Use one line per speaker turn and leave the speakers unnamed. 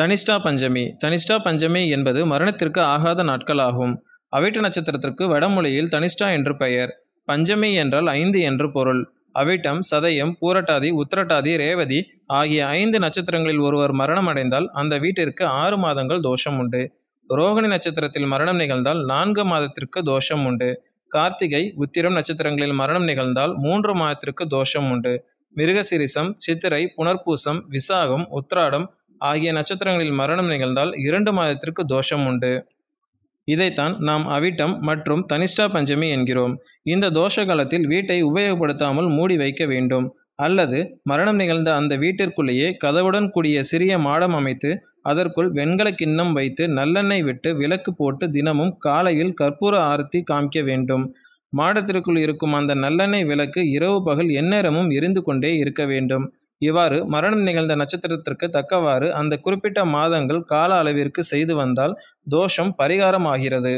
தனிஷ்டா பஞ்சமி தனிஷ்டா பஞ்சமி என்பது மரணத்திற்கு ஆகாத நாட்கள் ஆகும் அவிட்ட நட்சத்திரத்திற்கு வடமொழியில் தனிஷ்டா என்று பெயர் பஞ்சமி என்றால் ஐந்து என்று பொருள் அவிட்டம் சதயம் பூரட்டாதி உத்திரட்டாதி ரேவதி ஆகிய ஐந்து நட்சத்திரங்களில் ஒருவர் மரணம் அடைந்தால் அந்த வீட்டிற்கு ஆறு மாதங்கள் தோஷம் உண்டு ரோகிணி நட்சத்திரத்தில் மரணம் நிகழ்ந்தால் நான்கு மாதத்திற்கு தோஷம் உண்டு கார்த்திகை உத்திரம் நட்சத்திரங்களில் மரணம் நிகழ்ந்தால் மூன்று மாதத்திற்கு தோஷம் உண்டு மிருகசிரிசம் சித்திரை புனர்பூசம் விசாகம் உத்திராடம் ஆகிய நட்சத்திரங்களில் மரணம் நிகழ்ந்தால் இரண்டு மாதத்திற்கு தோஷம் உண்டு இதைத்தான் நாம் அவிட்டம் மற்றும் தனிஷ்டா பஞ்சமி என்கிறோம் இந்த தோஷ காலத்தில் வீட்டை உபயோகப்படுத்தாமல் மூடி வைக்க வேண்டும் அல்லது மரணம் நிகழ்ந்த அந்த வீட்டிற்குள்ளேயே கதவுடன் கூடிய சிறிய மாடம் அமைத்து அதற்குள் வெண்கல கிண்ணம் வைத்து நல்லெண்ணெய் விட்டு விளக்கு போட்டு தினமும் காலையில் கற்பூர ஆரத்தி காமிக்க வேண்டும் மாடத்திற்குள் இருக்கும் அந்த நல்லெண்ணெய் விளக்கு இரவு பகல் எந்நேரமும் எரிந்து கொண்டே இருக்க வேண்டும் இவ்வாறு மரணம் நிகழ்ந்த நட்சத்திரத்திற்கு தக்கவாறு அந்த குறிப்பிட்ட மாதங்கள் கால அளவிற்கு செய்து வந்தால் தோஷம் பரிகாரமாகிறது